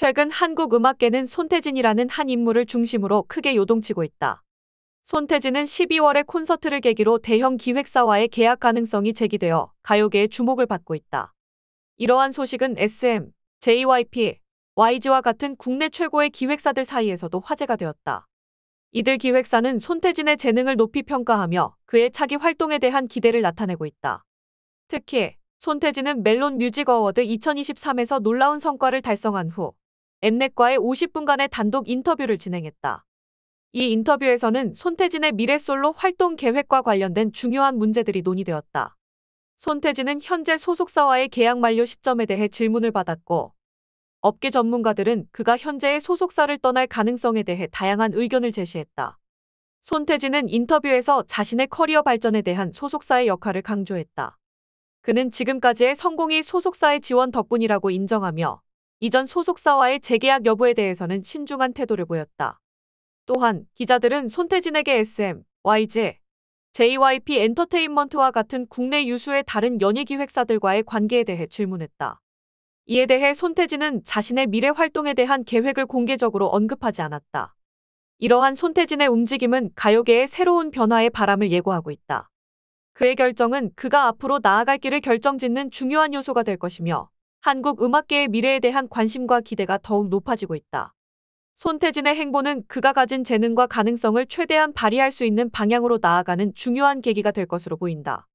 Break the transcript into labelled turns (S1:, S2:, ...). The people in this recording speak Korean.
S1: 최근 한국 음악계는 손태진이라는 한 인물을 중심으로 크게 요동치고 있다. 손태진은 12월에 콘서트를 계기로 대형 기획사와의 계약 가능성이 제기되어 가요계의 주목을 받고 있다. 이러한 소식은 SM, JYP, YG와 같은 국내 최고의 기획사들 사이에서도 화제가 되었다. 이들 기획사는 손태진의 재능을 높이 평가하며 그의 차기 활동에 대한 기대를 나타내고 있다. 특히 손태진은 멜론 뮤직 어워드 2023에서 놀라운 성과를 달성한 후 엠넷과의 50분간의 단독 인터뷰를 진행했다. 이 인터뷰에서는 손태진의 미래 솔로 활동 계획과 관련된 중요한 문제들이 논의되었다. 손태진은 현재 소속사와의 계약 만료 시점에 대해 질문을 받았고 업계 전문가들은 그가 현재의 소속사를 떠날 가능성에 대해 다양한 의견을 제시했다. 손태진은 인터뷰에서 자신의 커리어 발전에 대한 소속사의 역할을 강조했다. 그는 지금까지의 성공이 소속사의 지원 덕분이라고 인정하며 이전 소속사와의 재계약 여부에 대해서는 신중한 태도를 보였다. 또한 기자들은 손태진에게 SM, y j JYP 엔터테인먼트와 같은 국내 유수의 다른 연예기획사들과의 관계에 대해 질문했다. 이에 대해 손태진은 자신의 미래 활동에 대한 계획을 공개적으로 언급하지 않았다. 이러한 손태진의 움직임은 가요계의 새로운 변화의 바람을 예고하고 있다. 그의 결정은 그가 앞으로 나아갈 길을 결정짓는 중요한 요소가 될 것이며 한국 음악계의 미래에 대한 관심과 기대가 더욱 높아지고 있다. 손태진의 행보는 그가 가진 재능과 가능성을 최대한 발휘할 수 있는 방향으로 나아가는 중요한 계기가 될 것으로 보인다.